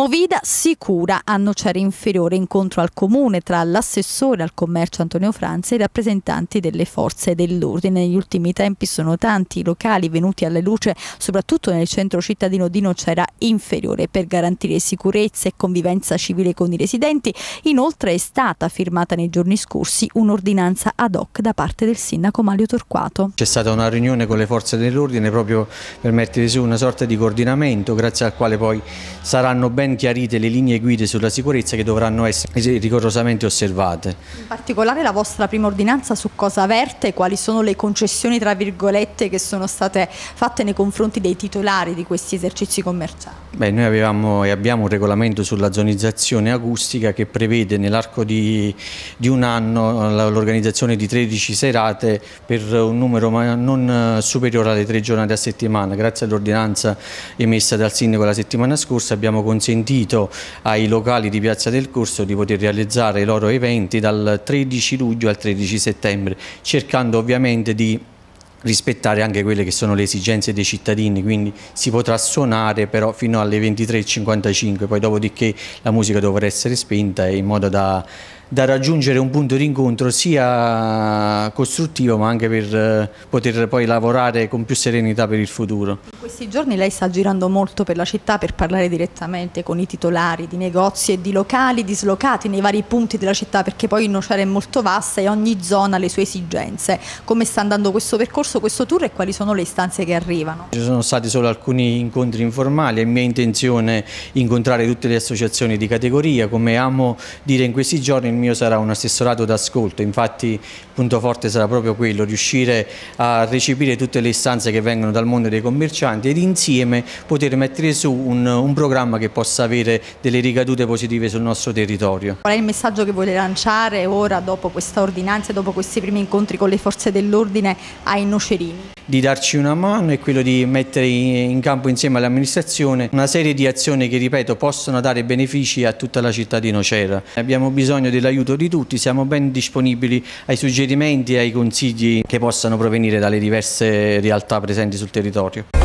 Movida sicura a Nocera Inferiore, incontro al comune tra l'assessore al commercio Antonio Franzi e i rappresentanti delle forze dell'ordine. Negli ultimi tempi sono tanti i locali venuti alla luce, soprattutto nel centro cittadino di Nocera Inferiore. Per garantire sicurezza e convivenza civile con i residenti, inoltre è stata firmata nei giorni scorsi un'ordinanza ad hoc da parte del sindaco Mario Torquato. C'è stata una riunione con le forze dell'ordine proprio per mettere su una sorta di coordinamento, grazie al quale poi saranno ben ben chiarite le linee guide sulla sicurezza che dovranno essere rigorosamente osservate. In particolare la vostra prima ordinanza su cosa verte e quali sono le concessioni tra virgolette che sono state fatte nei confronti dei titolari di questi esercizi commerciali? Beh, noi avevamo e abbiamo un regolamento sulla zonizzazione acustica che prevede nell'arco di, di un anno eh, l'organizzazione di 13 serate per un numero non eh, superiore alle tre giornate a settimana. Grazie all'ordinanza emessa dal sindaco la settimana scorsa abbiamo consentito consentito ai locali di Piazza del Corso di poter realizzare i loro eventi dal 13 luglio al 13 settembre, cercando ovviamente di rispettare anche quelle che sono le esigenze dei cittadini, quindi si potrà suonare però fino alle 23.55, poi dopodiché la musica dovrà essere spinta in modo da da raggiungere un punto di incontro sia costruttivo ma anche per eh, poter poi lavorare con più serenità per il futuro. In questi giorni lei sta girando molto per la città per parlare direttamente con i titolari di negozi e di locali dislocati nei vari punti della città perché poi Nocera è molto vasta e ogni zona ha le sue esigenze. Come sta andando questo percorso, questo tour e quali sono le istanze che arrivano? Ci sono stati solo alcuni incontri informali, è mia intenzione incontrare tutte le associazioni di categoria, come amo dire in questi giorni mio sarà un assessorato d'ascolto, infatti il punto forte sarà proprio quello, riuscire a recepire tutte le istanze che vengono dal mondo dei commercianti ed insieme poter mettere su un, un programma che possa avere delle ricadute positive sul nostro territorio. Qual è il messaggio che vuole lanciare ora dopo questa ordinanza, dopo questi primi incontri con le forze dell'ordine ai nocerini? Di darci una mano e quello di mettere in campo insieme all'amministrazione una serie di azioni che, ripeto, possono dare benefici a tutta la città di Nocera. Abbiamo bisogno della l'aiuto di tutti, siamo ben disponibili ai suggerimenti e ai consigli che possano provenire dalle diverse realtà presenti sul territorio.